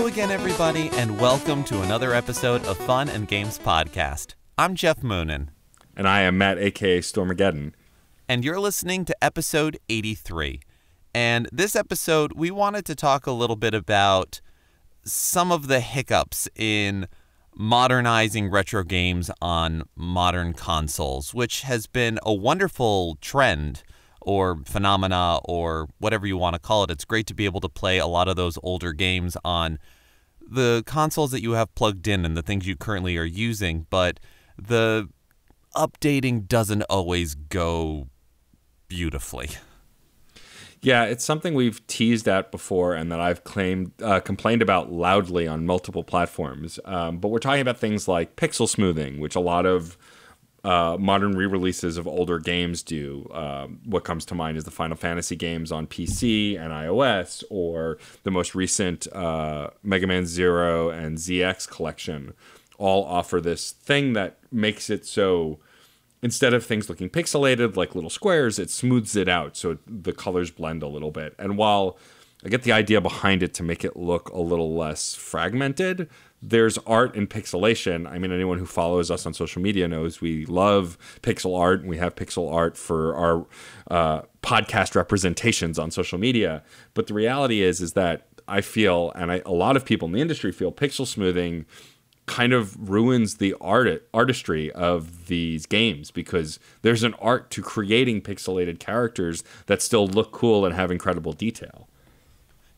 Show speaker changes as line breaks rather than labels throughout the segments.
Hello again, everybody, and welcome to another episode of Fun and Games Podcast. I'm Jeff Moonen. And I am Matt, aka Stormageddon. And you're listening to episode 83. And this episode, we wanted to talk a little bit about some of the hiccups in modernizing retro games on modern consoles, which has been a wonderful trend or phenomena or whatever you want to call it. It's great to be able to play a lot of those older games on the consoles that you have plugged in and the things you currently are using,
but the updating doesn't always
go beautifully.
Yeah, it's something we've teased at before and that I've claimed uh, complained about loudly on multiple platforms. Um, but we're talking about things like pixel smoothing, which a lot of uh, modern re-releases of older games do. Uh, what comes to mind is the Final Fantasy games on PC and iOS, or the most recent uh, Mega Man Zero and ZX collection. All offer this thing that makes it so. Instead of things looking pixelated like little squares, it smooths it out so the colors blend a little bit. And while I get the idea behind it to make it look a little less fragmented, there's art and pixelation. I mean, anyone who follows us on social media knows we love pixel art and we have pixel art for our uh, podcast representations on social media. But the reality is, is that I feel, and I, a lot of people in the industry feel, pixel smoothing kind of ruins the art artistry of these games because there's an art to creating pixelated characters that still look cool and have incredible detail.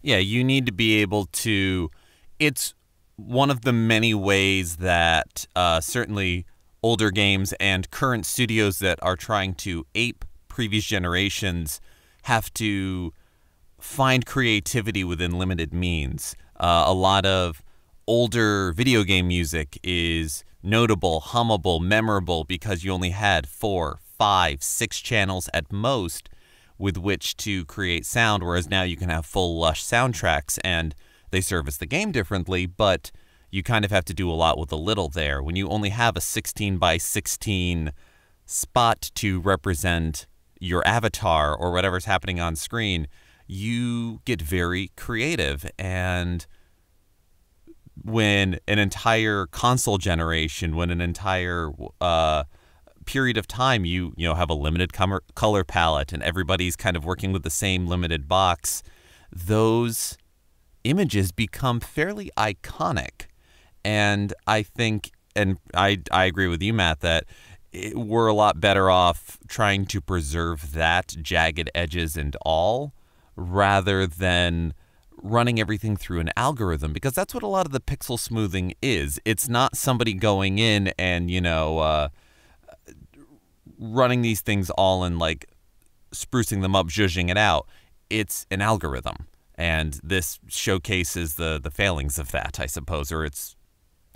Yeah, you need to be able
to. It's one of the many ways that uh, certainly older games and current studios that are trying to ape previous generations have to find creativity within limited means. Uh, a lot of older video game music is notable, hummable, memorable because you only had four, five, six channels at most with which to create sound, whereas now you can have full lush soundtracks and they service the game differently, but you kind of have to do a lot with a little there. When you only have a 16 by 16 spot to represent your avatar or whatever's happening on screen, you get very creative. And when an entire console generation, when an entire uh, period of time, you you know have a limited color palette, and everybody's kind of working with the same limited box, those images become fairly iconic. And I think, and I, I agree with you, Matt, that it, we're a lot better off trying to preserve that jagged edges and all rather than running everything through an algorithm because that's what a lot of the pixel smoothing is. It's not somebody going in and, you know, uh, running these things all and like sprucing them up, zhuzhing it out. It's an algorithm and this showcases the the failings of that, I suppose, or its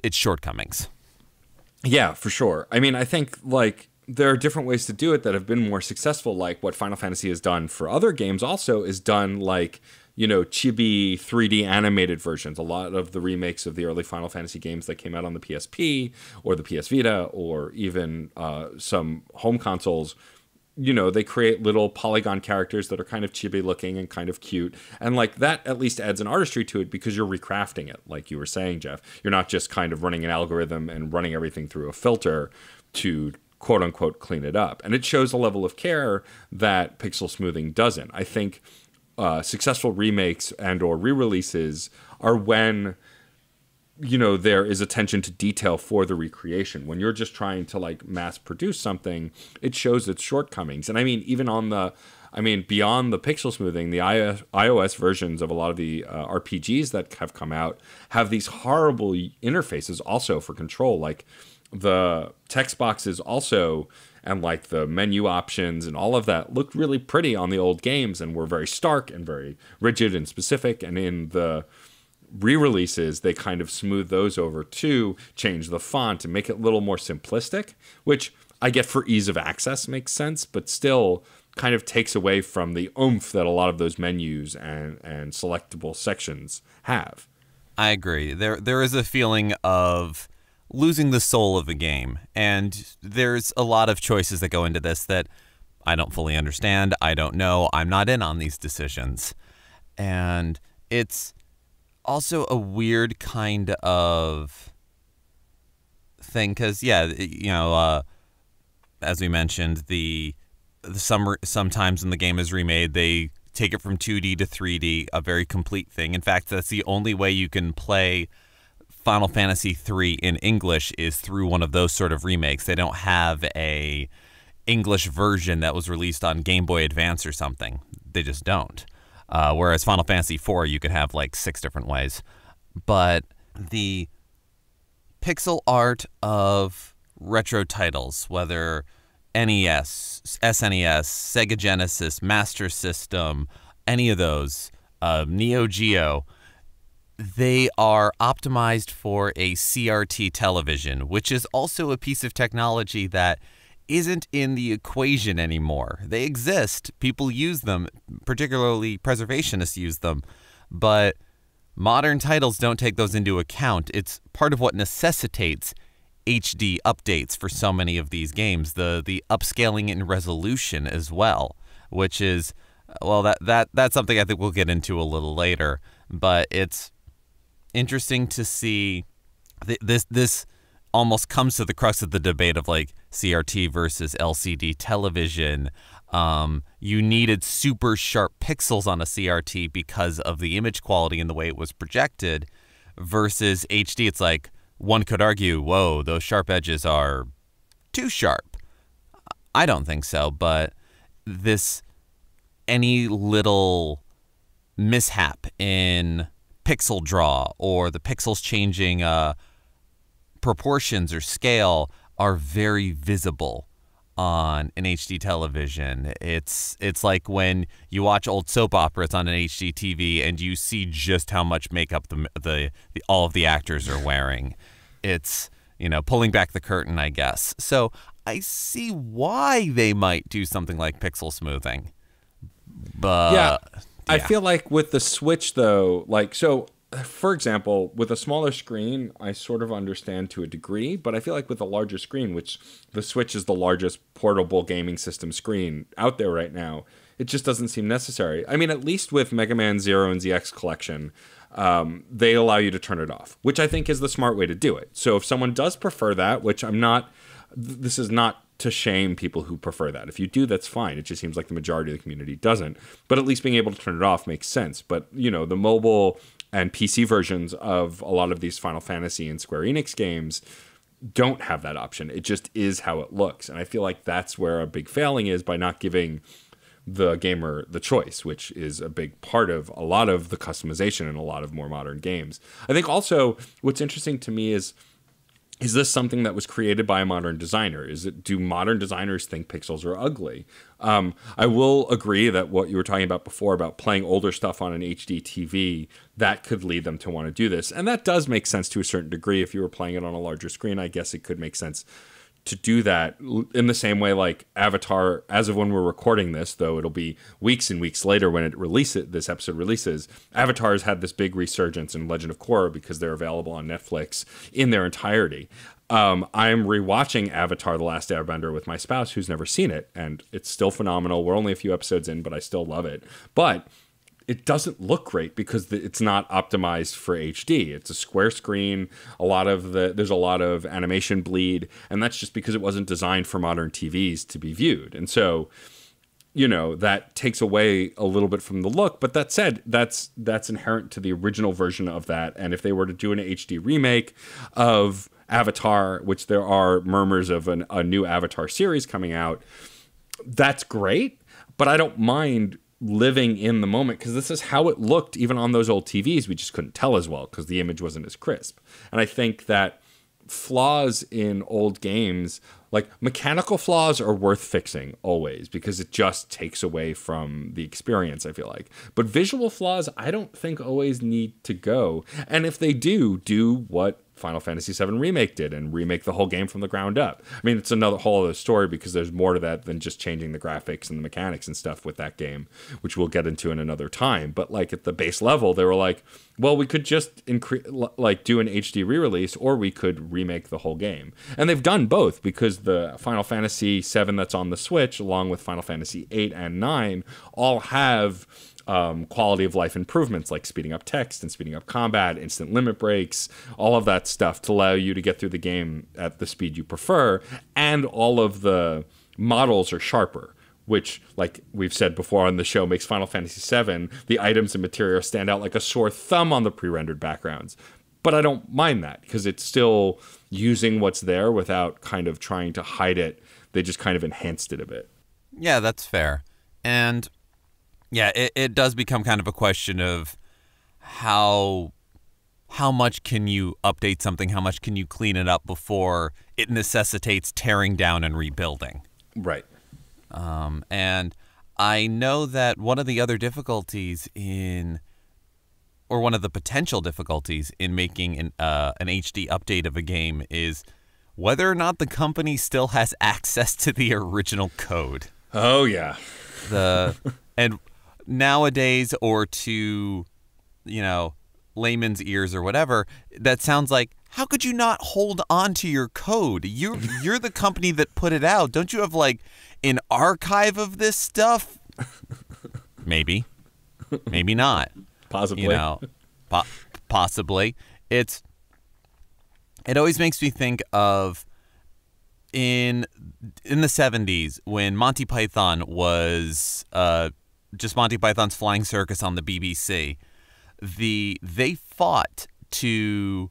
its shortcomings.
Yeah, for sure. I mean, I think like there are different ways to do it that have been more successful. Like what Final Fantasy has done for other games, also is done like you know chibi 3D animated versions. A lot of the remakes of the early Final Fantasy games that came out on the PSP or the PS Vita or even uh, some home consoles you know, they create little polygon characters that are kind of chibi looking and kind of cute. And like that at least adds an artistry to it because you're recrafting it, like you were saying, Jeff. You're not just kind of running an algorithm and running everything through a filter to quote unquote clean it up. And it shows a level of care that pixel smoothing doesn't. I think uh, successful remakes and or re-releases are when you know there is attention to detail for the recreation when you're just trying to like mass produce something it shows its shortcomings and i mean even on the i mean beyond the pixel smoothing the ios, iOS versions of a lot of the uh, rpgs that have come out have these horrible interfaces also for control like the text boxes also and like the menu options and all of that looked really pretty on the old games and were very stark and very rigid and specific and in the re-releases they kind of smooth those over to change the font and make it a little more simplistic which i get for ease of access makes sense but still kind of takes away from the oomph that a lot of those menus and and selectable sections have i agree there
there is a feeling of losing the soul of the game and there's a lot of choices that go into this that i don't fully understand i don't know i'm not in on these decisions and it's also a weird kind of thing because yeah, you know, uh, as we mentioned, the, the some sometimes when the game is remade, they take it from 2D to 3D, a very complete thing. In fact, that's the only way you can play Final Fantasy III in English is through one of those sort of remakes. They don't have a English version that was released on Game Boy Advance or something. They just don't. Uh, whereas Final Fantasy IV, you could have like six different ways. But the pixel art of retro titles, whether NES, SNES, Sega Genesis, Master System, any of those, uh, Neo Geo, they are optimized for a CRT television, which is also a piece of technology that isn't in the equation anymore. They exist, people use them, particularly preservationists use them, but modern titles don't take those into account. It's part of what necessitates HD updates for so many of these games, the the upscaling in resolution as well, which is well that that that's something I think we'll get into a little later, but it's interesting to see th this this almost comes to the crux of the debate of like CRT versus LCD television. Um, you needed super sharp pixels on a CRT because of the image quality and the way it was projected, versus HD. It's like one could argue, whoa, those sharp edges are too sharp. I don't think so, but this any little mishap in pixel draw or the pixels changing uh, proportions or scale are very visible on an HD television. It's it's like when you watch old soap operas on an HD TV and you see just how much makeup the, the, the all of the actors are wearing. It's you know pulling back the curtain, I guess. So I see why they might do something like pixel smoothing,
but yeah. yeah. I feel like with the Switch though, like so for example, with a smaller screen, I sort of understand to a degree, but I feel like with a larger screen, which the Switch is the largest portable gaming system screen out there right now, it just doesn't seem necessary. I mean, at least with Mega Man Zero and ZX Collection, um, they allow you to turn it off, which I think is the smart way to do it. So if someone does prefer that, which I'm not, th- this is not to shame people who prefer that. If you do, that's fine. It just seems like the majority of the community doesn't. But at least being able to turn it off makes sense. But you know, the mobile and PC versions of a lot of these Final Fantasy and Square Enix games don't have that option. It just is how it looks. And I feel like that's where a big failing is by not giving the gamer the choice, which is a big part of a lot of the customization in a lot of more modern games. I think also what's interesting to me is is this something that was created by a modern designer? Is it do modern designers think pixels are ugly? Um, I will agree that what you were talking about before about playing older stuff on an HD TV that could lead them to want to do this, and that does make sense to a certain degree. If you were playing it on a larger screen, I guess it could make sense to do that in the same way like Avatar as of when we're recording this though it'll be weeks and weeks later when it releases this episode releases Avatar's had this big resurgence in Legend of Korra because they're available on Netflix in their entirety um, I'm rewatching Avatar: The Last Airbender with my spouse, who's never seen it, and it's still phenomenal. We're only a few episodes in, but I still love it. But it doesn't look great because it's not optimized for HD. It's a square screen. A lot of the there's a lot of animation bleed, and that's just because it wasn't designed for modern TVs to be viewed. And so, you know, that takes away a little bit from the look. But that said, that's that's inherent to the original version of that. And if they were to do an HD remake of Avatar, which there are murmurs of an, a new Avatar series coming out, that's great. But I don't mind living in the moment because this is how it looked even on those old TVs. We just couldn't tell as well because the image wasn't as crisp. And I think that flaws in old games, like mechanical flaws, are worth fixing always because it just takes away from the experience, I feel like. But visual flaws, I don't think always need to go. And if they do, do what Final Fantasy VII Remake did and remake the whole game from the ground up. I mean, it's another whole other story because there's more to that than just changing the graphics and the mechanics and stuff with that game, which we'll get into in another time. But like at the base level, they were like, well, we could just increase, like do an HD re-release, or we could remake the whole game. And they've done both because the Final Fantasy VII that's on the Switch, along with Final Fantasy VIII and IX, all have um, quality of life improvements like speeding up text and speeding up combat, instant limit breaks, all of that stuff to allow you to get through the game at the speed you prefer. And all of the models are sharper which, like we've said before on the show, makes Final Fantasy VII, the items and material stand out like a sore thumb on the pre rendered backgrounds. But I don't mind that because it's still using what's there without kind of trying to hide it. They just kind of enhanced it a bit.
Yeah, that's fair. And yeah, it, it does become kind of a question of how how much can you update something, how much can you clean it up before it necessitates tearing down and rebuilding. Right. Um, and I know that one of the other difficulties in or one of the potential difficulties in making an uh, an HD update of a game is whether or not the company still has access to the original code. Oh yeah. The and nowadays or to, you know, layman's ears or whatever, that sounds like how could you not hold on to your code? You you're the company that put it out. Don't you have like an archive of this stuff? Maybe. Maybe not. Possibly. You know, po possibly. It's it always makes me think of in in the 70s when Monty Python was uh, just Monty Python's Flying Circus on the BBC, the they fought to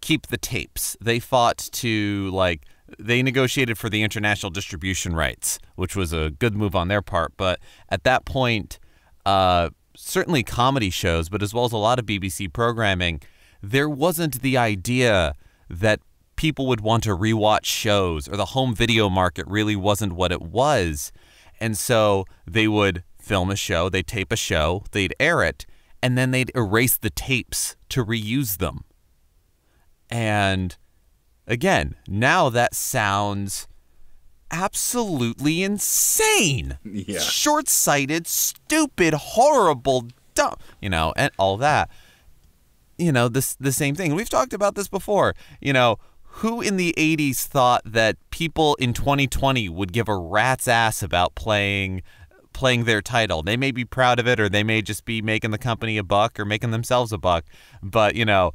keep the tapes. They fought to like they negotiated for the international distribution rights, which was a good move on their part. But at that point, uh, certainly comedy shows, but as well as a lot of BBC programming, there wasn't the idea that people would want to rewatch shows or the home video market really wasn't what it was. And so they would film a show, they'd tape a show, they'd air it, and then they'd erase the tapes to reuse them. And again, now that sounds absolutely insane. Yeah. Short sighted, stupid, horrible, dumb, you know, and all that. You know, this the same thing. We've talked about this before. You know, who in the 80s thought that people in 2020 would give a rat's ass about playing playing their title. They may be proud of it, or they may just be making the company a buck or making themselves a buck. But you know,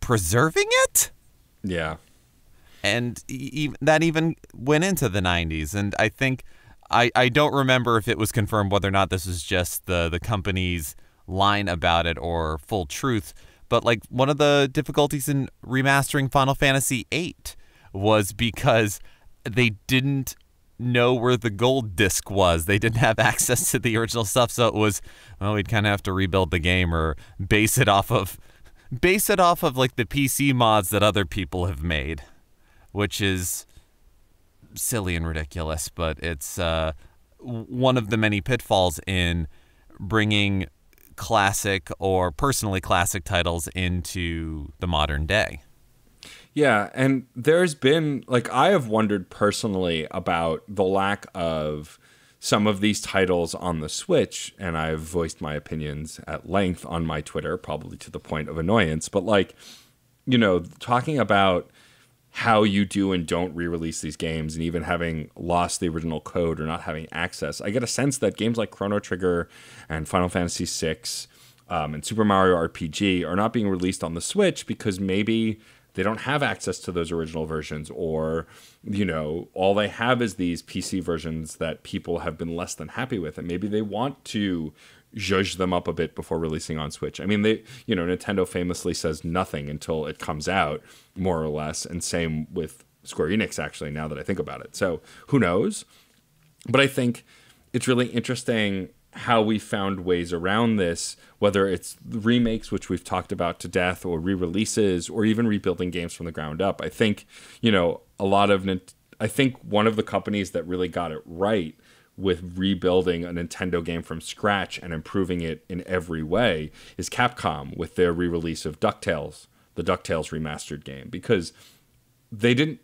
preserving it. Yeah. And even, that even went into the 90s. And I think, I, I don't remember if it was confirmed whether or not this was just the, the company's line about it or full truth. But like one of the difficulties in remastering Final Fantasy VIII was because they didn't know where the gold disc was. They didn't have access to the original stuff, so it was well, we'd kind of have to rebuild the game or base it off of base it off of like the PC mods that other people have made, which is silly and ridiculous, but it's uh, one of the many pitfalls in bringing classic or personally classic titles into the modern day.
Yeah, and there's been like I have wondered personally about the lack of some of these titles on the Switch, and I've voiced my opinions at length on my Twitter, probably to the point of annoyance, but like, you know, talking about how you do and don't re release these games, and even having lost the original code or not having access, I get a sense that games like Chrono Trigger and Final Fantasy VI um, and Super Mario RPG are not being released on the Switch because maybe they don't have access to those original versions or you know all they have is these pc versions that people have been less than happy with and maybe they want to judge them up a bit before releasing on switch i mean they you know nintendo famously says nothing until it comes out more or less and same with square enix actually now that i think about it so who knows but i think it's really interesting how we found ways around this, whether it's remakes, which we've talked about to death, or re releases, or even rebuilding games from the ground up. I think, you know, a lot of, I think one of the companies that really got it right with rebuilding a Nintendo game from scratch and improving it in every way is Capcom with their re release of DuckTales, the DuckTales remastered game, because they didn't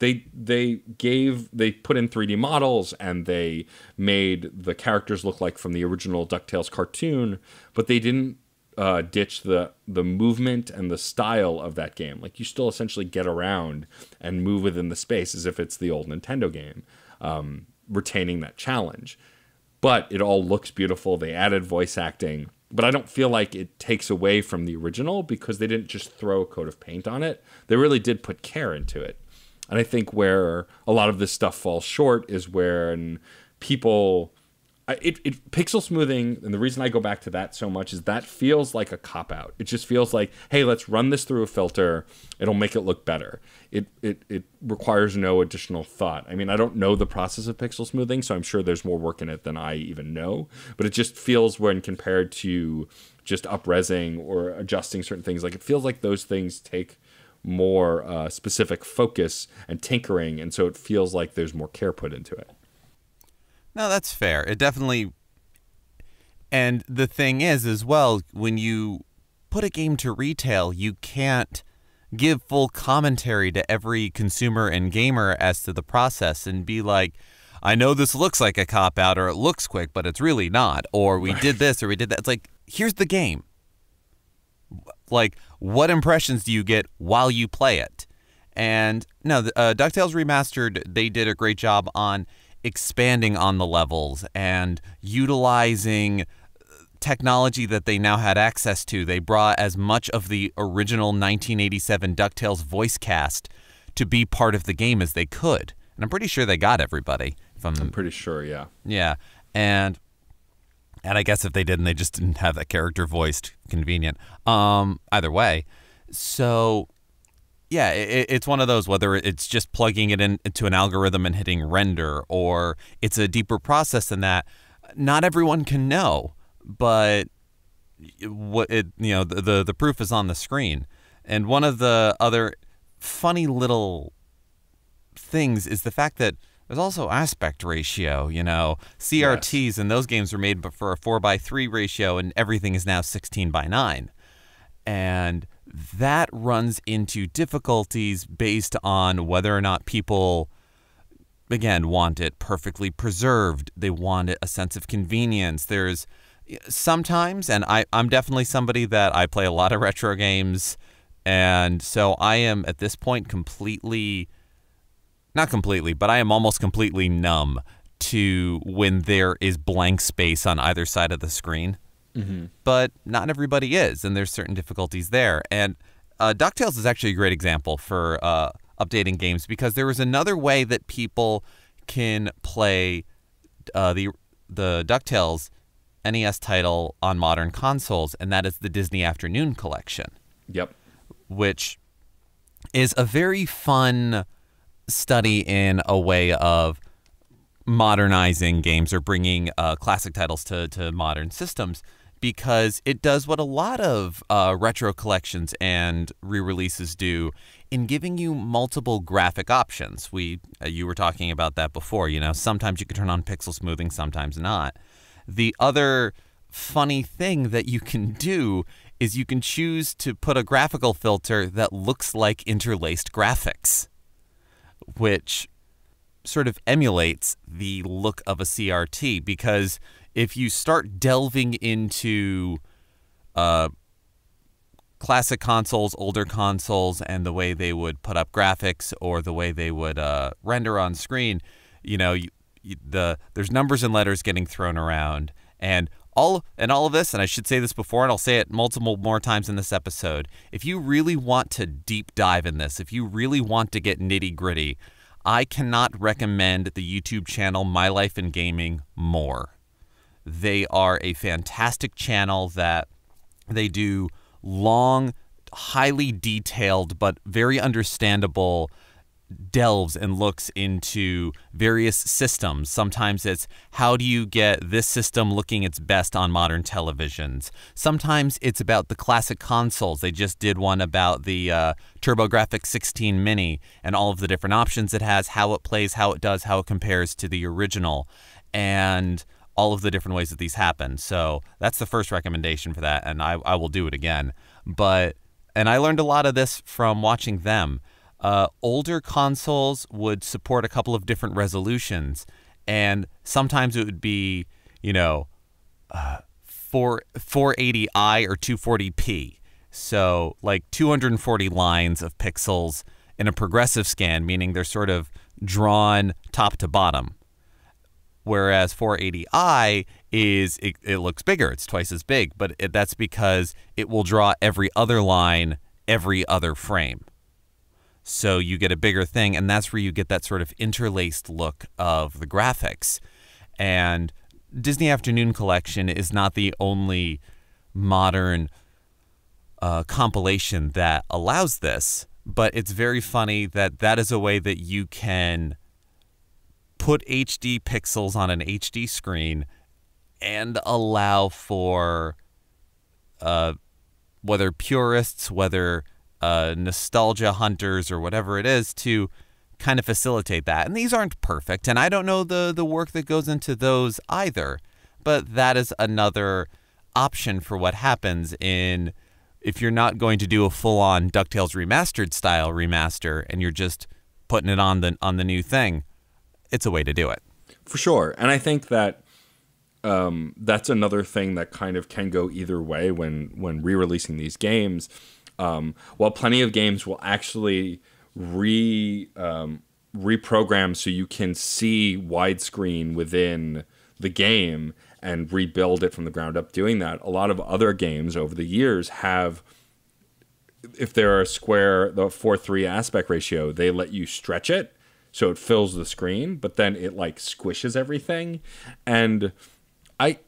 they they gave they put in 3D models and they made the characters look like from the original DuckTales cartoon, but they didn't uh, ditch the the movement and the style of that game. Like you still essentially get around and move within the space as if it's the old Nintendo game, um, retaining that challenge. But it all looks beautiful. They added voice acting, but I don't feel like it takes away from the original because they didn't just throw a coat of paint on it. They really did put care into it. And I think where a lot of this stuff falls short is when people. It, it, pixel smoothing and the reason i go back to that so much is that feels like a cop out it just feels like hey let's run this through a filter it'll make it look better it, it it requires no additional thought i mean i don't know the process of pixel smoothing so i'm sure there's more work in it than i even know but it just feels when compared to just upresing or adjusting certain things like it feels like those things take more uh, specific focus and tinkering, and so it feels like there's more care put into it.
No, that's fair. It definitely. And the thing is, as well, when you put a game to retail, you can't give full commentary to every consumer and gamer as to the process and be like, I know this looks like a cop out or it looks quick, but it's really not. Or we did this or we did that. It's like, here's the game like what impressions do you get while you play it? And no, uh, DuckTales Remastered, they did a great job on expanding on the levels and utilizing uh, technology that they now had access to. They brought as much of the original 1987 DuckTales voice cast to be part of the game as they could. And I'm pretty sure they got everybody. from I'm pretty sure, yeah. Yeah. And and I guess if they didn't, they just didn't have that character voiced. Convenient. Um, either way. So, yeah, it, it's one of those whether it's just plugging it in, into an algorithm and hitting render or it's a deeper process than that. Not everyone can know, but what it you know the, the the proof is on the screen. And one of the other funny little things is the fact that there's also aspect ratio, you know. CRTs yes. in those games were made for a 4 by 3 ratio, and everything is now 16 by 9. And that runs into difficulties based on whether or not people, again, want it perfectly preserved. They want it, a sense of convenience. There's sometimes, and I, I'm definitely somebody that I play a lot of retro games. And so I am at this point completely not completely, but I am almost completely numb to when there is blank space on either side of the screen. Mm-hmm. But not everybody is, and there's certain difficulties there. And uh, DuckTales is actually a great example for uh, updating games because there is another way that people can play uh, the the DuckTales NES title on modern consoles, and that is the Disney Afternoon Collection. Yep. Which is a very fun study in a way of modernizing games or bringing uh, classic titles to, to modern systems because it does what a lot of uh, retro collections and re-releases do in giving you multiple graphic options. We uh, you were talking about that before, you know, sometimes you can turn on pixel smoothing, sometimes not. The other funny thing that you can do is you can choose to put a graphical filter that looks like interlaced graphics which sort of emulates the look of a CRT because if you start delving into uh, classic consoles, older consoles, and the way they would put up graphics or the way they would uh, render on screen, you know, you, the there's numbers and letters getting thrown around, and all and all of this, and I should say this before, and I'll say it multiple more times in this episode. If you really want to deep dive in this, if you really want to get nitty gritty, I cannot recommend the YouTube channel My Life in Gaming more. They are a fantastic channel that they do long, highly detailed, but very understandable delves and looks into various systems. Sometimes it's how do you get this system looking its best on modern televisions. Sometimes it's about the classic consoles. They just did one about the uh, TurboGrafx 16 Mini and all of the different options it has, how it plays, how it does, how it compares to the original, and all of the different ways that these happen. So that's the first recommendation for that, and I, I will do it again. But and I learned a lot of this from watching them uh, older consoles would support a couple of different resolutions, and sometimes it would be, you know, uh, 4 480i or 240p. So like 240 lines of pixels in a progressive scan, meaning they're sort of drawn top to bottom. Whereas 480i is it, it looks bigger; it's twice as big, but it, that's because it will draw every other line every other frame. So you get a bigger thing, and that's where you get that sort of interlaced look of the graphics. And Disney Afternoon Collection is not the only modern uh, compilation that allows this, but it's very funny that that is a way that you can put HD pixels on an HD screen and allow for uh, whether purists, whether uh, nostalgia hunters or whatever it is to kind of facilitate that. And these aren't perfect, and I don't know the the work that goes into those either. But that is another option for what happens in if you're not going to do a full-on DuckTales remastered style remaster and you're just putting it on
the on the new thing, it's a way to do it. For sure. And I think that um, that's another thing that kind of can go either way when when re-releasing these games um, while plenty of games will actually re um, reprogram so you can see widescreen within the game and rebuild it from the ground up doing that. A lot of other games over the years have if there are square the 4-3 aspect ratio, they let you stretch it so it fills the screen, but then it like squishes everything. And I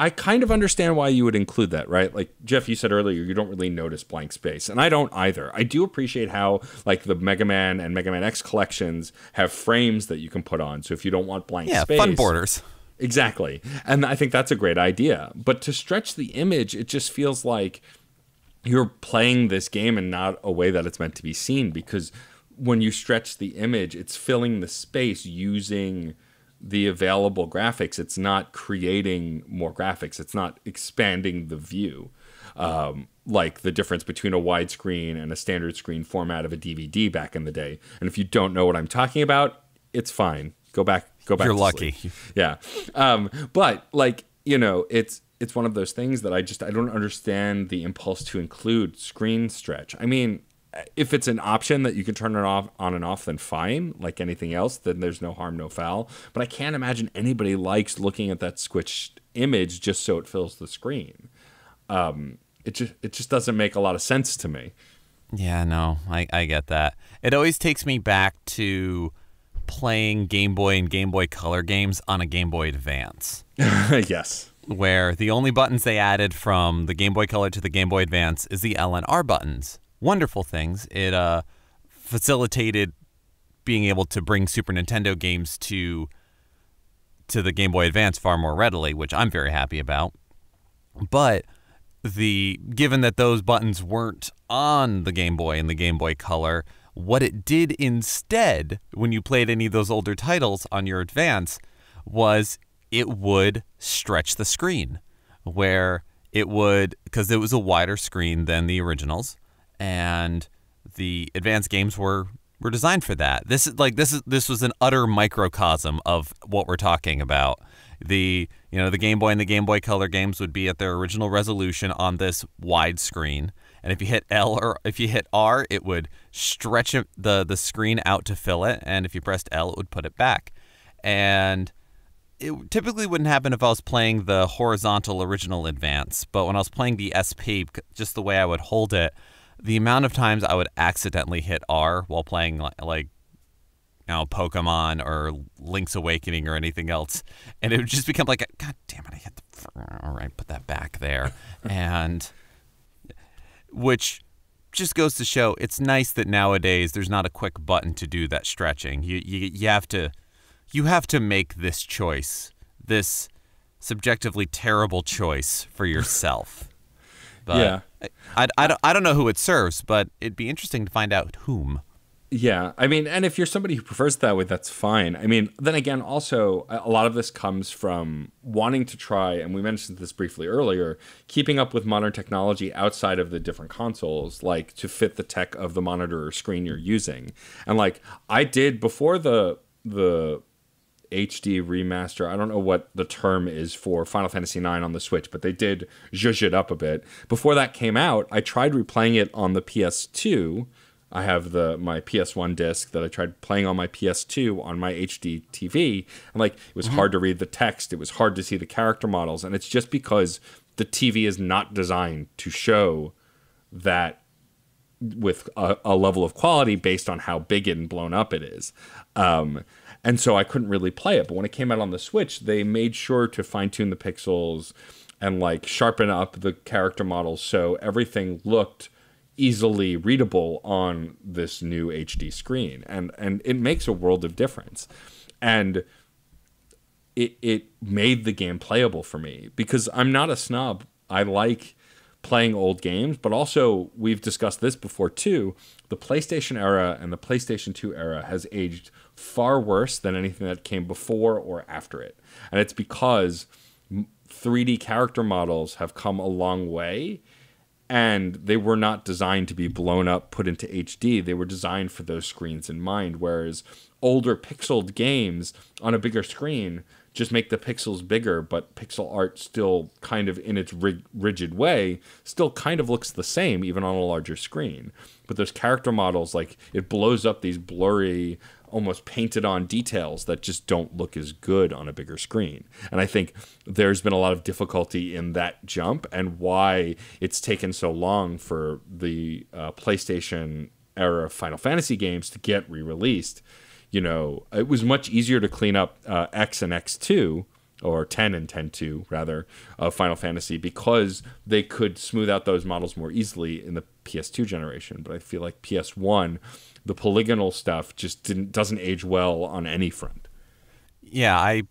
I kind of understand why you would include that, right? Like Jeff, you said earlier, you don't really notice blank space, and I don't either. I do appreciate how like the Mega Man and Mega Man X collections have frames that you can put on. So if you don't want blank yeah, space, fun borders. Exactly. And I think that's a great idea. But to stretch the image, it just feels like you're playing this game in not a way that it's meant to be seen because when you stretch the image, it's filling the space using the available graphics. It's not creating more graphics. It's not expanding the view. Um, like the difference between a widescreen and a standard screen format of a DVD back in the day. And if you don't know what I'm talking about, it's fine. Go back. Go back. You're lucky. Sleep. Yeah. Um, but like you know, it's it's one of those things that I just I don't understand the impulse to include screen stretch. I mean, if it's an option that you can turn it off on and off, then fine. Like anything else, then there's no harm, no foul. But I can't imagine anybody likes looking at that squished image just so it fills the screen. Um, it just it just doesn't make a lot of sense to me. Yeah, no, I, I get that. It always takes me back to
playing Game Boy and Game Boy Color games on a Game Boy Advance. yes. Where the only buttons they added from the Game Boy Color to the Game Boy Advance is the L and R buttons wonderful things. It uh, facilitated being able to bring Super Nintendo games to to the Game Boy Advance far more readily, which I'm very happy about. But the given that those buttons weren't on the Game Boy and the Game Boy Color, what it did instead when you played any of those older titles on your Advance was it would stretch the screen where it would because it was a wider screen than the originals and the advanced games were were designed for that. This is like this is this was an utter microcosm of what we're talking about. The you know the Game Boy and the Game Boy Color games would be at their original resolution on this wide screen, and if you hit L or if you hit R, it would stretch the the screen out to fill it, and if you pressed L, it would put it back. And it typically wouldn't happen if I was playing the horizontal original advance, but when I was playing the SP, just the way I would hold it, the amount of times I would accidentally hit R while playing like, like you know, Pokemon or Link's Awakening or anything else, and it would just become like, a, God damn it, I hit the. All right, put that back there, and which just goes to show it's nice that nowadays there's not a quick button to do that stretching. You you you have to you have to make this choice, this subjectively terrible choice for yourself. But yeah. I, I, don't, I
don't know who it serves, but it'd be interesting to find out whom. Yeah, I mean, and if you're somebody who prefers it that way, that's fine. I mean, then again, also a lot of this comes from wanting to try, and we mentioned this briefly earlier, keeping up with modern technology outside of the different consoles, like to fit the tech of the monitor or screen you're using. And like I did before the the HD remaster. I don't know what the term is for Final Fantasy IX on the Switch, but they did zhuzh it up a bit. Before that came out, I tried replaying it on the PS2. I have the my PS1 disc that I tried playing on my PS2 on my HD TV, and like it was mm-hmm. hard to read the text. It was hard to see the character models, and it's just because the TV is not designed to show that with a, a level of quality based on how big and blown up it is. Um, and so I couldn't really play it. But when it came out on the Switch, they made sure to fine tune the pixels and like sharpen up the character models so everything looked easily readable on this new HD screen, and and it makes a world of difference, and. It, it made the game playable for me because I'm not a snob. I like playing old games, but also we've discussed this before too. The PlayStation era and the PlayStation 2 era has aged far worse than anything that came before or after it. And it's because 3D character models have come a long way and they were not designed to be blown up, put into HD. They were designed for those screens in mind. Whereas older pixeled games on a bigger screen just make the pixels bigger, but pixel art still kind of in its rig- rigid way still kind of looks the same even on a larger screen. But those character models, like it blows up these blurry, almost painted on details that just don't look as good on a bigger screen. And I think there's been a lot of difficulty in that jump and why it's taken so long for the uh, PlayStation era Final Fantasy games to get re released you know, it was much easier to clean up uh, X and X2 or 10 and 10.2 rather of Final Fantasy because they could smooth out those models more easily in the PS2 generation. But I feel like PS1, the polygonal stuff just didn't doesn't age well on any front.
Yeah, I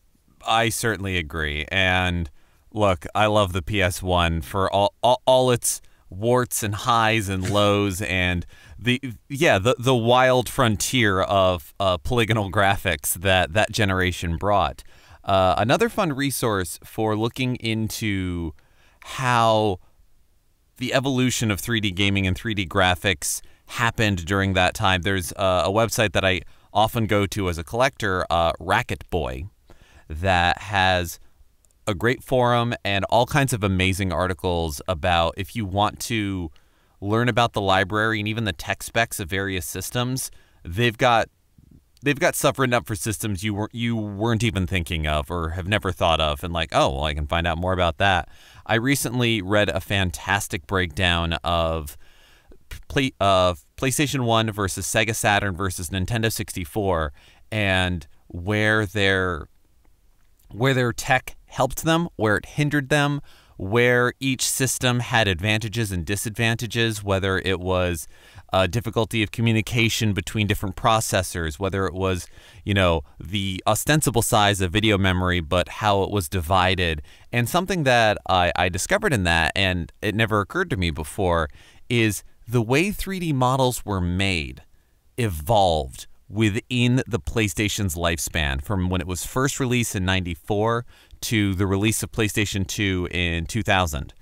I certainly agree. And look, I love the PS1 for all all, all its warts and highs and lows and the yeah the the wild frontier of uh, polygonal graphics that that generation brought. Uh, another fun resource for looking into how the evolution of 3D gaming and 3D graphics happened during that time. There's uh, a website that I often go to as a collector, uh, Racket Boy, that has a great forum and all kinds of amazing articles about if you want to learn about the library and even the tech specs of various systems, they've got they've got stuff written up for systems you weren't you weren't even thinking of or have never thought of and like oh well i can find out more about that i recently read a fantastic breakdown of play, of playstation 1 versus sega saturn versus nintendo 64 and where their where their tech helped them where it hindered them where each system had advantages and disadvantages, whether it was uh, difficulty of communication between different processors, whether it was, you know, the ostensible size of video memory, but how it was divided. And something that I, I discovered in that, and it never occurred to me before, is the way 3D models were made evolved within the PlayStation's lifespan from when it was first released in 94 to the release of PlayStation 2 in 2000.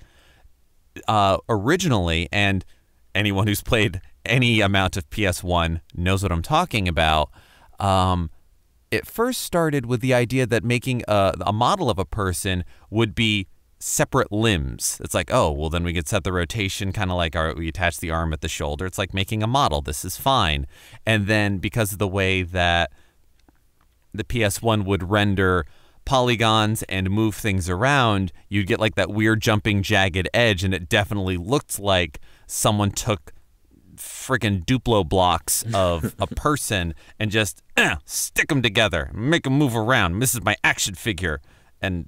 Uh, originally, and anyone who's played any amount of PS1 knows what I'm talking about. Um, it first started with the idea that making a, a model of a person would be separate limbs. It's like, oh, well, then we could set the rotation kind of like our, we attach the arm at the shoulder. It's like making a model. This is fine. And then because of the way that the PS1 would render polygons and move things around, you'd get like that weird jumping jagged edge, and it definitely looked like someone took freaking Duplo blocks of a person and just eh, stick them together, make them move around. This is my action figure, and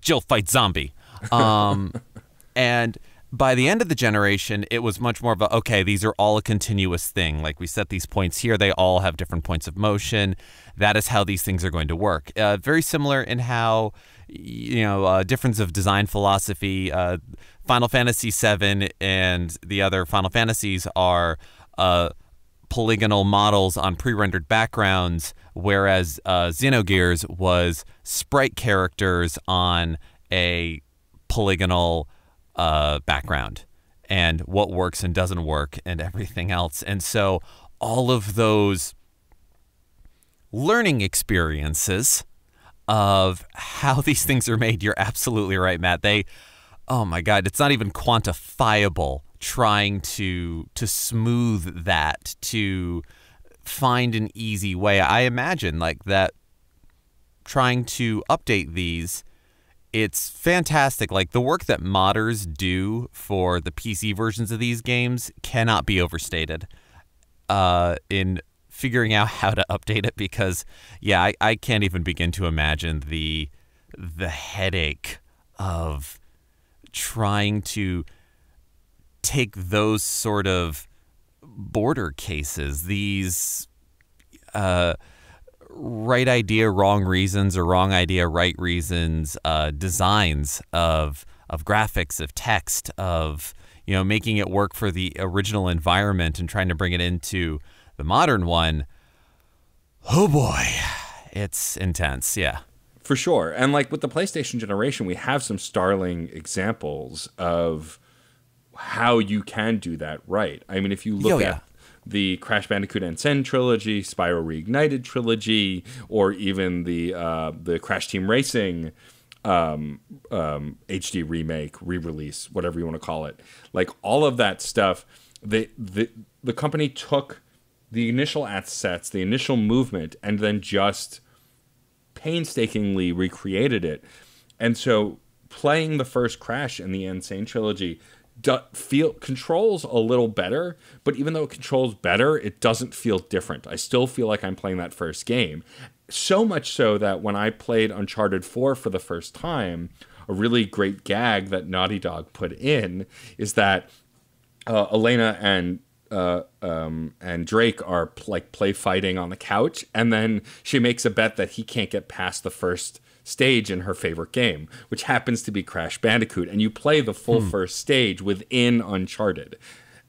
Jill fights zombie. Um, and by the end of the generation, it was much more of a okay, these are all a continuous thing. Like we set these points here, they all have different points of motion. That is how these things are going to work. Uh, very similar in how, you know, uh, difference of design philosophy. Uh, Final Fantasy VII and the other Final Fantasies are uh, polygonal models on pre rendered backgrounds, whereas uh, Xenogears was sprite characters on a polygonal uh, background and what works and doesn't work and everything else. And so all of those learning experiences of how these things are made, you're absolutely right, Matt. They, oh my God, it's not even quantifiable trying to to smooth that to find an easy way. I imagine like that trying to update these it's fantastic. Like the work that modders do for the PC versions of these games cannot be overstated uh, in figuring out how to update it because, yeah, I, I can't even begin to imagine the the headache of trying to take those sort of border cases, these uh, right idea, wrong reasons, or wrong idea, right reasons uh, designs of of graphics, of text, of you know making it work for the original environment and trying to bring it into the modern one. Oh boy,
it's intense. Yeah. For sure. And like with the PlayStation generation, we have some starling examples of how you can do that right. I mean, if you look oh, yeah. at the Crash Bandicoot and Sen trilogy, Spyro Reignited trilogy, or even the uh, the Crash Team Racing um, um, HD remake, re-release, whatever you want to call it. Like all of that stuff, the the the company took the initial assets, the initial movement, and then just painstakingly recreated it. And so playing the first Crash in the Insane trilogy feel controls a little better, but even though it controls better, it doesn't feel different. I still feel like I'm playing that first game. So much so that when I played Uncharted 4 for the first time, a really great gag that Naughty Dog put in is that uh, Elena and uh, um, and Drake are like play fighting on the couch, and then she makes a bet that he can't get past the first stage in her favorite game, which happens to be Crash Bandicoot. And you play the full hmm. first stage within Uncharted.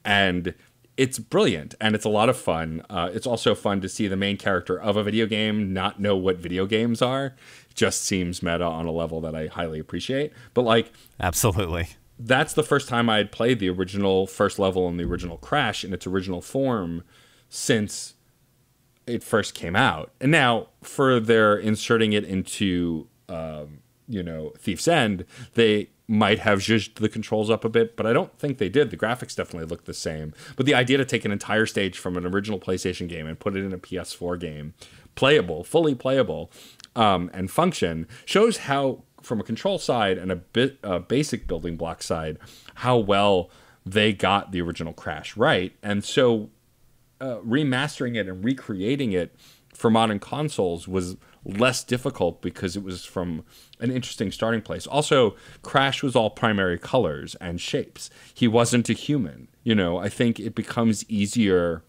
And it's brilliant and it's a lot of fun. Uh, it's also fun to see the main character of a video game not know what video games are. It just seems meta on a level that I highly appreciate. But like, absolutely, that's the first time I had played the original first level in the original Crash in its original form since it first came out. And now for their inserting it into um, you know, Thief's End, they might have zhuzhed the controls up a bit, but I don't think they did. The graphics definitely looked the same. But the idea to take an entire stage from an original PlayStation game and put it in a PS4 game, playable, fully playable, um, and function, shows how, from a control side and a bit a basic building block side, how well they got the original Crash right. And so, uh, remastering it and recreating it for modern consoles was less difficult because it was from an interesting starting place. Also, Crash was all primary colors and shapes. He wasn't a human. You know, I think it becomes easier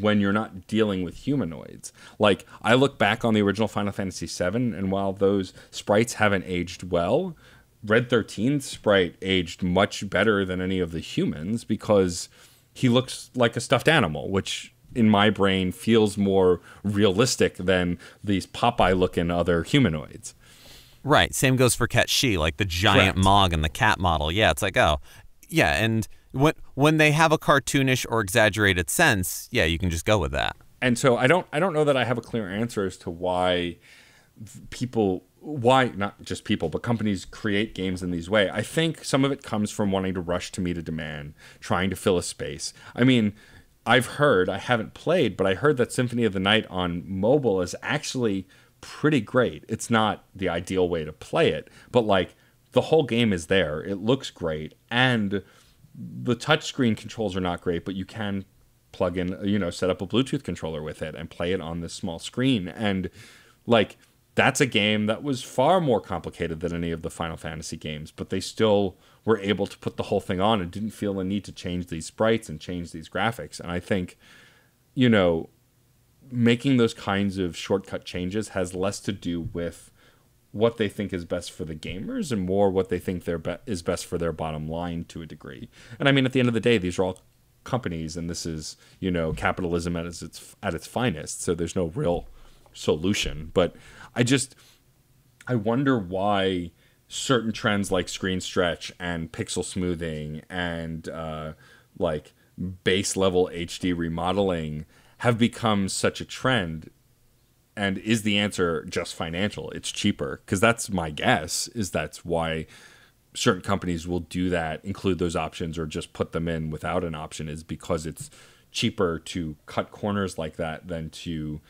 when you're not dealing with humanoids. Like I look back on the original Final Fantasy VII, and while those sprites haven't aged well, Red 13 sprite aged much better than any of the humans because he looks like a stuffed animal, which in my brain feels more realistic than these Popeye looking other humanoids. Right. Same goes for Cat
She, like the giant Correct. Mog and the cat model. Yeah, it's like, oh, yeah. And when when they have a cartoonish or exaggerated sense, yeah, you can just go with that. And so I don't I don't know that I
have a clear answer as to why people why not just people but companies create games in these way i think some of it comes from wanting to rush to meet a demand trying to fill a space i mean I've heard, I haven't played, but I heard that Symphony of the Night on mobile is actually pretty great. It's not the ideal way to play it, but like the whole game is there. It looks great. And the touchscreen controls are not great, but you can plug in, you know, set up a Bluetooth controller with it and play it on this small screen. And like, that's a game that was far more complicated than any of the Final Fantasy games, but they still were able to put the whole thing on and didn't feel the need to change these sprites and change these graphics. And I think, you know, making those kinds of shortcut changes has less to do with what they think is best for the gamers and more what they think their be- is best for their bottom line to a degree. And I mean, at the end of the day, these are all companies, and this is you know capitalism at its at its finest. So there's no real solution. But I just I wonder why certain trends like screen stretch and pixel smoothing and uh, like base level HD remodeling have become such a trend? And is the answer just financial? It's cheaper because that's my guess. Is that's why certain companies will do that, include those options, or just put them in without an option, is because it's cheaper to cut corners like that than to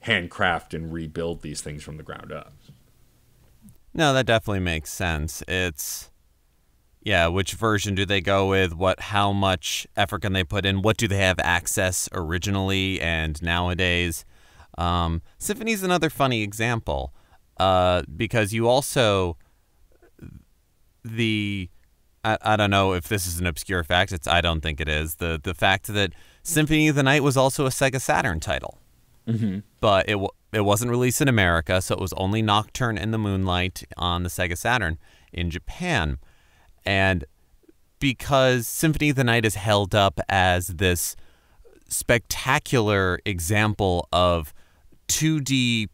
handcraft and rebuild these things from the ground up.
No, that definitely makes sense. It's yeah, which version do they go with? What how much effort can they put in? What do they have access originally and nowadays? Um, Symphony's another funny example. Uh, because you also the I, I don't know if this is an obscure fact. It's I don't think it is. The the fact that Symphony of the Night was also a Sega Saturn title mm-hmm. but it w- it wasn't released in America, so it was only Nocturne in the Moonlight on the Sega Saturn in Japan, and because Symphony of the Night is held up as this spectacular example of 2D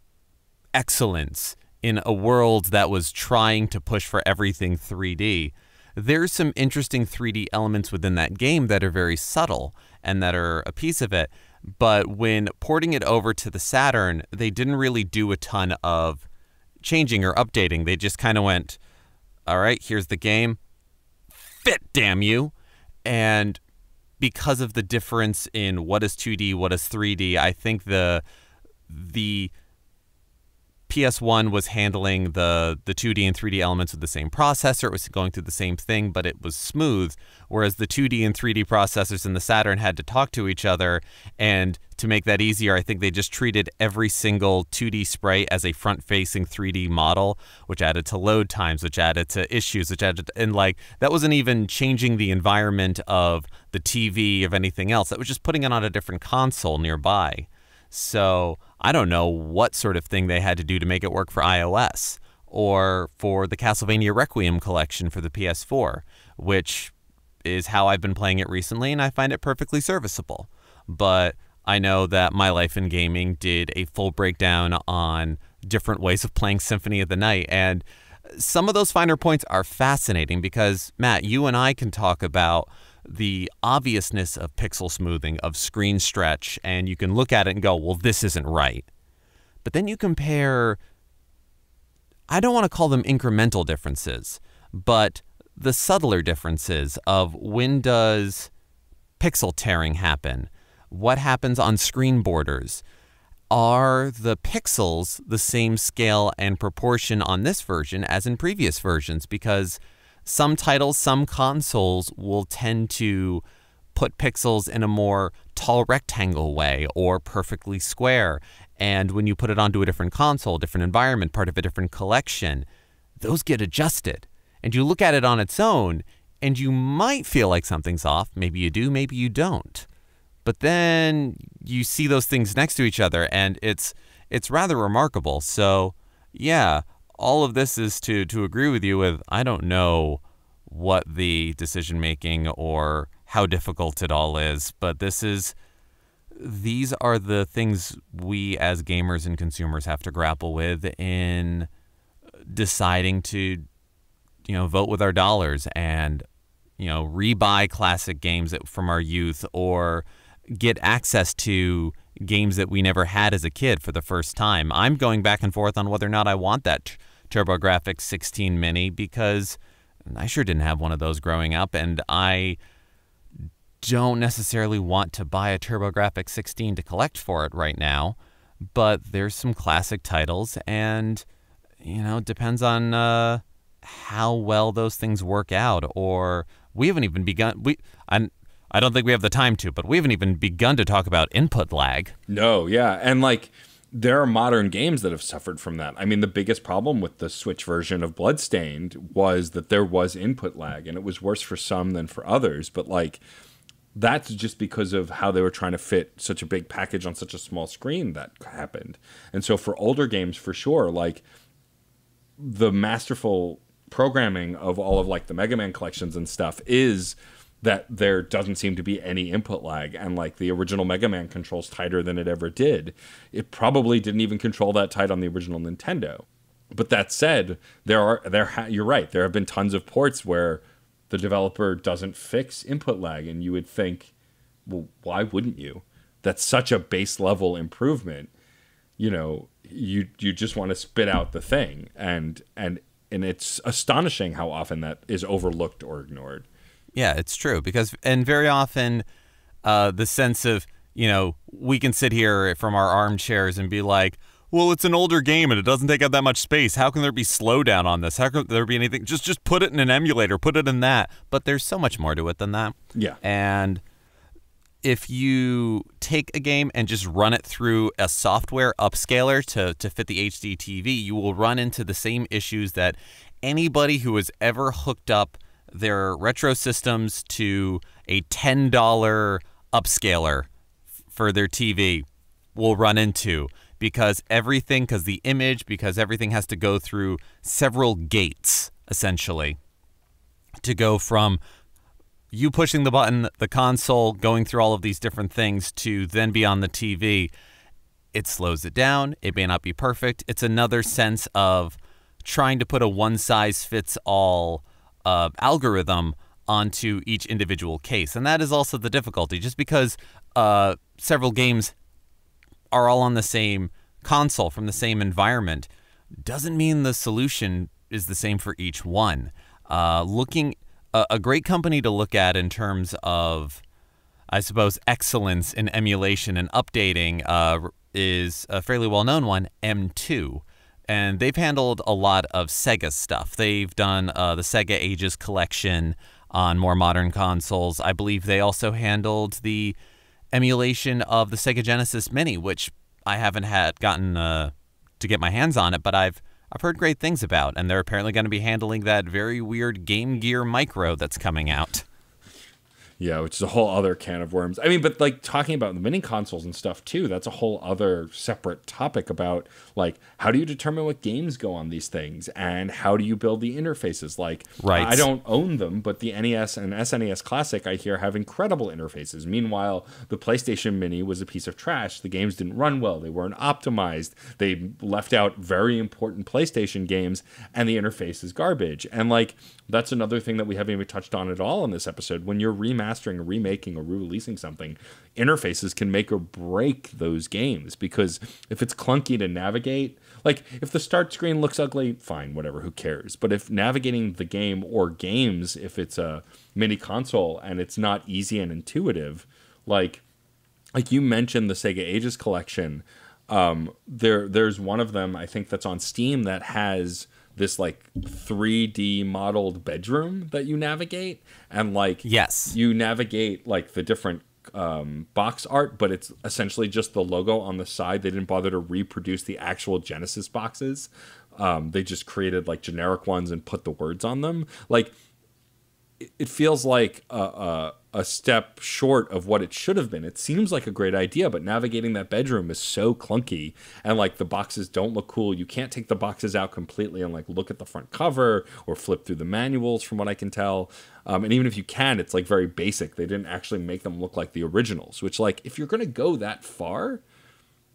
excellence in a world that was trying to push for everything 3D. There's some interesting 3D elements within that game that are very subtle and that are a piece of it. But when porting it over to the Saturn, they didn't really do a ton of changing or updating. They just kind of went, all right, here's the game. Fit, damn you. And because of the difference in what is 2D, what is 3D, I think the the PS1 was handling the the 2D and 3D elements with the same processor. It was going through the same thing, but it was smooth. Whereas the 2D and 3D processors in the Saturn had to talk to each other. And to make that easier, I think they just treated every single 2D sprite as a front-facing 3D model, which added to load times, which added to issues, which added to, and like that wasn't even changing the environment of the TV of anything else. That was just putting it on a different console nearby. So I don't know what sort of thing they had to do to make it work for iOS or for the Castlevania Requiem collection for the PS4, which is how I've been playing it recently, and I find it perfectly serviceable. But I know that My Life in Gaming did a full breakdown on different ways of playing Symphony of the Night, and some of those finer points are fascinating because, Matt, you and I can talk about the obviousness of pixel smoothing, of screen stretch, and you can look at it and go, well, this isn't right. But then you compare, I don't want to call them incremental differences, but the subtler differences of when does pixel tearing happen? What happens on screen borders? Are the pixels the same scale and proportion on this version as in previous versions? Because some titles, some consoles will tend to put pixels in a more tall rectangle way or perfectly square. And when you put it onto a different console, different environment, part of a different collection, those get adjusted. And you look at it on its own, and you might feel like something's off. Maybe you do, maybe you don't. But then you see those things next to each other, and it's it's rather remarkable. So, yeah, all of this is to to agree with you with I don't know what the decision making or how difficult it all is, but this is these are the things we as gamers and consumers have to grapple with in deciding to you know vote with our dollars and you know rebuy classic games from our youth or get access to games that we never had as a kid for the first time. I'm going back and forth on whether or not I want that TurboGrafx 16 Mini because I sure didn't have one of those growing up, and I don't necessarily want to buy a TurboGrafx 16 to collect for it right now, but there's some classic titles, and you know, depends on uh, how well those things work out. Or we haven't even begun. We I'm I don't think we have the time to, but we haven't even begun to talk about input lag.
No, yeah, and like there are modern games that have suffered from that. I mean, the biggest problem with the Switch version of Bloodstained was that there was input lag, and it was worse for some than for others. But like, that's just because of how they were trying to fit such a big package on such a small screen that happened. And so for older games, for sure, like the masterful programming of all of like the Mega Man collections and stuff is that there doesn't seem to be any input lag and like the original Mega Man controls tighter than it ever did. It probably didn't even control that tight on the original Nintendo. But that said, there are there ha- you're right. There have been tons of ports where the developer doesn't fix input lag and you would think well why wouldn't you? That's such a base level improvement. You know, you you just want to spit out the thing and and and it's astonishing how often that is overlooked or ignored. Yeah, it's true because and very often
uh, the sense of you know we can sit here from our armchairs and be like. Well, it's an older game and it doesn't take up that much space. How can there be slowdown on this? How can there be anything? Just just put it in an emulator, put it in that. But there's so much more to it than that. Yeah. And if you take a game and just run it through a software upscaler to, to fit the HD TV, you will run into the same issues that anybody who has ever hooked up their retro systems to a $10 upscaler for their TV will run into because everything, because the image, because everything has to go through several gates essentially to go from you pushing the button, the console going through all of these different things to then be on the TV. It slows it down. It may not be perfect. It's another sense of trying to put a one size fits all uh, algorithm onto each individual case. And that is also the difficulty. Just because uh, several games are all on the same console from the same environment doesn't mean the solution is the same for each one. Uh, looking a, a, great company to look at in terms of, I suppose, excellence in emulation and updating uh, is a fairly well known one, M2 and they've handled a lot of Sega stuff. They've done uh, the Sega Ages collection on more modern consoles. I believe they also handled the emulation of the Sega Genesis Mini, which I haven't had gotten uh, to get my hands on it, but I've I've heard great things about, and they're apparently going to be handling that
very weird Game
Gear Micro that's coming out.
Yeah, which is a whole other can of worms. I mean, but like talking about the mini consoles and stuff too, that's a whole other separate topic about like how do you determine what games go on these things and how do you build the interfaces? Like, right. I don't own them, but the NES and SNES Classic I hear have incredible interfaces. Meanwhile, the PlayStation Mini was a piece of trash. The games didn't run well, they weren't optimized, they left out very important PlayStation games, and the interface is garbage. And like, that's another thing that we haven't even touched on at all in this episode. When you're remastering, remastering, remaking, or re-releasing something, interfaces can make or break those games because if it's clunky to navigate, like if the start screen looks ugly, fine, whatever, who cares. But if navigating the game or games, if it's a mini console and it's not easy and intuitive, like like you mentioned the Sega Ages collection, um, there there's one of them I think that's on Steam that has this like 3D modeled bedroom that you navigate and like yes you navigate like the different um, box art but it's essentially just the logo on the side they didn't bother to reproduce the actual Genesis boxes um, they just created like generic ones and put the words on them like it, it feels like a, a a step short of what it should have been. It seems like a great idea, but navigating that bedroom is so clunky and like the boxes don't look cool. You can't take the boxes out completely and like look at the front cover or flip through the manuals from what I can tell. Um, and even if you can, it's like very basic. They didn't actually make them look like the originals, which like if you're going to go that far,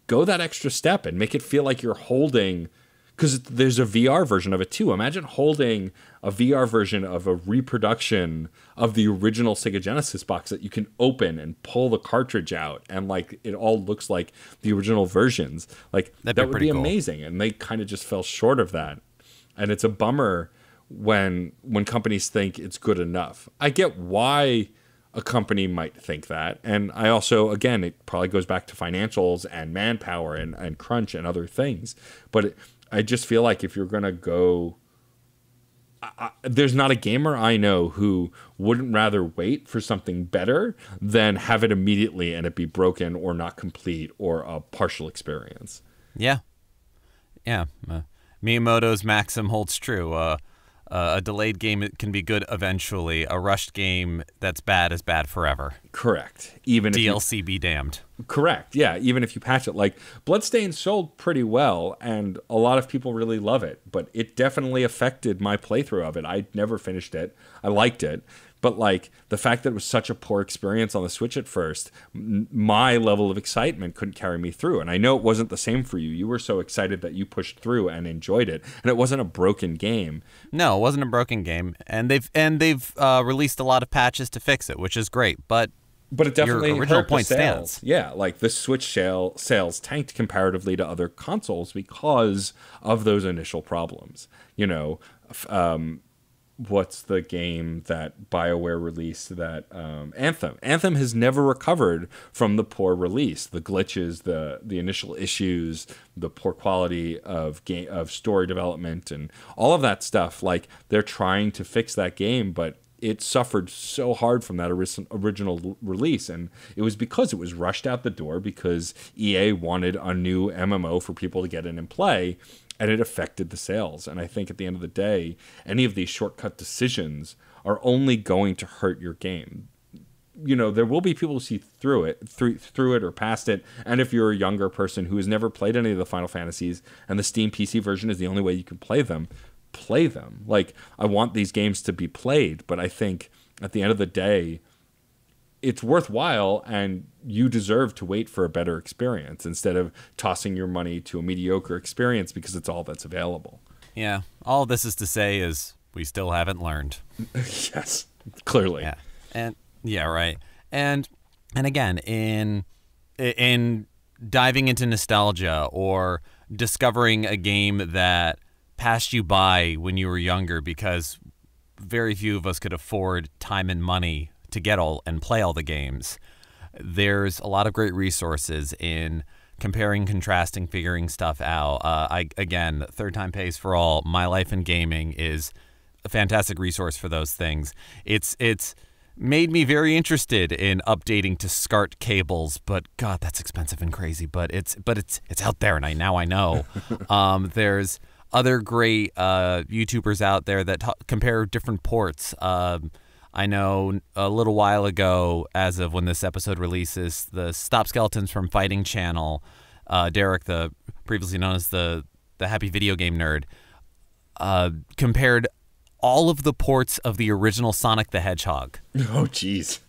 go that extra step and make it feel like you're holding – because there's a VR version of it too. Imagine holding a VR version of a reproduction of the original Sega Genesis box that you can open and pull the cartridge out, and like it all looks like the original versions. Like That'd that be would be cool. amazing, and they kind of just fell short of that, and it's a bummer when when companies think it's good enough. I get why a company might think that. And I also, again, it probably goes back to financials and manpower and, and crunch and other things. But it, I just feel like if you're gonna go, I, there's not a gamer I know who wouldn't rather wait for something better than have it immediately and it be broken or not complete or a partial experience.
Yeah, yeah. Uh, Miyamoto's maxim holds true. Uh, uh, a delayed game can be good eventually. A rushed game that's bad is bad forever.
Correct. Even DLC you, be damned. Correct. Yeah. Even if you patch it, like Bloodstain sold pretty well, and a lot of people really love it. But it definitely affected my playthrough of it. I never finished it. I liked it, but like the fact that it was such a poor experience on the Switch at first, m- my level of excitement couldn't carry me through. And I know it wasn't the same for you. You were so excited that you pushed through and enjoyed it, and it wasn't a broken game. No, it wasn't a
broken game, and they've and they've uh, released a lot of patches to fix it, which is great. But but it definitely Your original hurt point the sales. stands.
Yeah, like the Switch sale, sales tanked comparatively to other consoles because of those initial problems. You know, um, what's the game that BioWare released that um, Anthem? Anthem has never recovered from the poor release, the glitches, the the initial issues, the poor quality of game of story development, and all of that stuff. Like they're trying to fix that game, but it suffered so hard from that original release and it was because it was rushed out the door because EA wanted a new MMO for people to get in and play and it affected the sales. And I think at the end of the day, any of these shortcut decisions are only going to hurt your game. You know, there will be people who see through it, through through it or past it. And if you're a younger person who has never played any of the Final Fantasies and the Steam PC version is the only way you can play them, play them. Like I want these games to be played, but I think at the end of the day, it's worthwhile and you deserve to wait for a better experience instead of tossing your money to a mediocre experience because it's all that's available.
Yeah. All this is to say is we still haven't learned.
yes, clearly. Yeah.
And yeah, right. And and again, in in diving into nostalgia or discovering a game that passed you by when you were younger because very few of us could afford time and money to get all and play all the games, there's a lot of great resources in comparing, contrasting, figuring stuff out. Uh, I again, third time pays for all. My life in gaming is a fantastic resource for those things. It's it's made me very interested in updating to SCART cables, but God, that's expensive and crazy. But it's but it's it's out there, and I now I know. um, there's other great uh, YouTubers out there that compare different ports. Um, I know a little while ago, as of when this episode releases, the Stop Skeletons from Fighting channel, uh, Derek, the previously known as the the Happy Video Game Nerd, uh, compared all of the ports of the original Sonic the Hedgehog. Oh, jeez.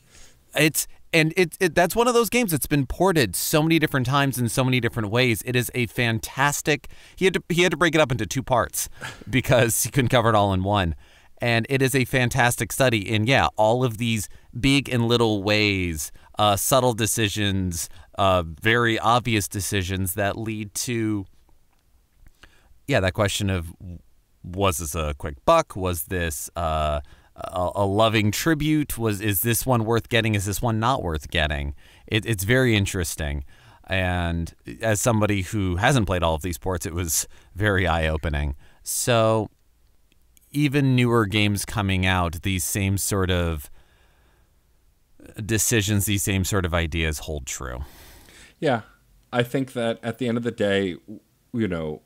It's and it, it that's one of those games that's been ported so many different times in so many different ways. It is a fantastic. He had to he had to break it up into two parts because he couldn't cover it all in one. And it is a fantastic study in, yeah, all of these big and little ways, uh, subtle decisions, uh, very obvious decisions that lead to, yeah, that question of was this a quick buck? Was this uh, a, loving tribute? Was is this one worth getting? Is this one not worth getting? It, it's very interesting. And as somebody who hasn't played all of these ports, it was very eye opening. So even newer games coming out, these same sort of decisions, these same sort of ideas hold true.
Yeah. I think that at the end of the day, you know,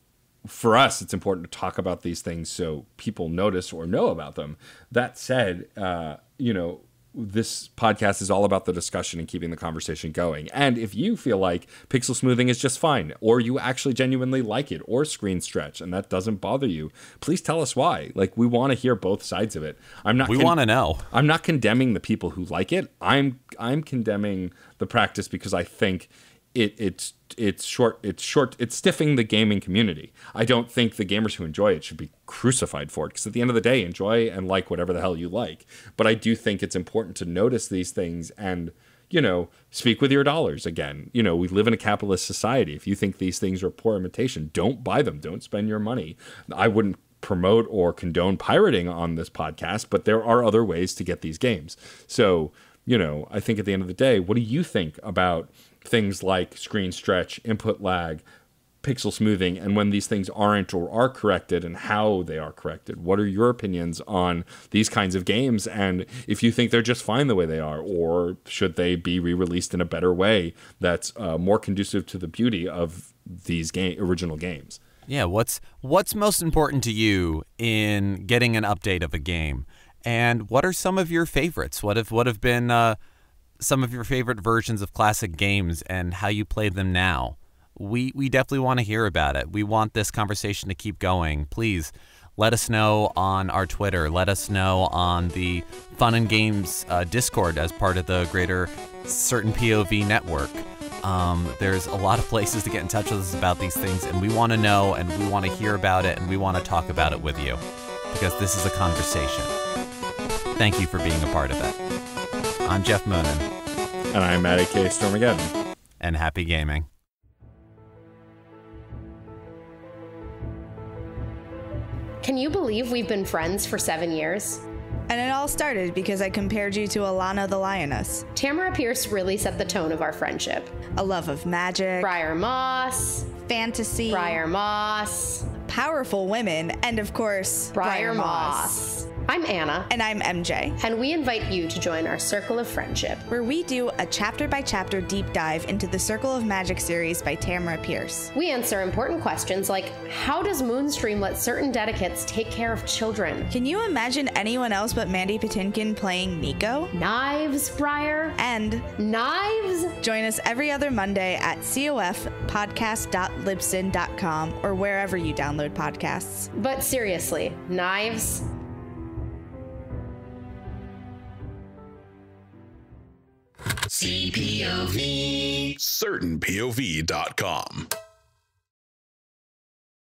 for us, it's important to talk about these things so people notice or know about them. That said, uh, you know, this podcast is all about the discussion and keeping the conversation going. And if you feel like pixel smoothing is just fine, or you actually genuinely like it, or screen stretch, and that doesn't bother you, please tell us why. Like we want to hear both sides of it. I'm not. We con- want to know. I'm not condemning the people who like it. I'm I'm condemning the practice because I think it it's it's short it's short it's stiffing the gaming community. I don't think the gamers who enjoy it should be crucified for it because at the end of the day, enjoy and like whatever the hell you like. But I do think it's important to notice these things and you know speak with your dollars again. You know we live in a capitalist society. If you think these things are poor imitation, don't buy them. Don't spend your money. I wouldn't promote or condone pirating on this podcast, but there are other ways to get these games. So you know I think at the end of the day, what do you think about? things like screen stretch, input lag, pixel smoothing, and when these things aren't or are corrected and how they are corrected. What are your opinions on these kinds of games? And if you think they're just fine the way they are, or should they be re released in a better way that's uh, more conducive to the beauty of these game- original games?
Yeah, what's what's most important to you in getting an update of a game? And what are some of your favorites? What have what have been uh, some of your favorite versions of classic games and how you play them now. We we definitely want to hear about it. We want this conversation to keep going. Please let us know on our Twitter. Let us know on the Fun and Games uh, Discord as part of the greater Certain POV network. Um, there's a lot of places to get in touch with us about these things, and we want to know and we want to hear about it and we want to talk about it with you because this is a conversation. Thank you for being a part of it. I'm Jeff Moonen. And I'm Maddie K. Stormageddon. And happy gaming. Can you believe we've been friends for seven years? And it all started because I compared you to Alana the Lioness. Tamara Pierce really set the tone of our friendship. A love of magic, Briar Moss, fantasy, Briar Moss, powerful women, and of course, Briar, Briar Moss. Moss. I'm Anna. And I'm MJ. And we invite you to join our Circle of Friendship, where we do a chapter by chapter deep dive into the Circle of Magic series by Tamara Pierce. We answer important questions like How does Moonstream let certain dedicates take care of children? Can you imagine anyone else but Mandy Patinkin playing Nico? Knives, Briar. And Knives? Join us every other Monday at cofpodcast.libsyn.com or wherever you download podcasts. But seriously, Knives?
CPOV. CertainPOV.com.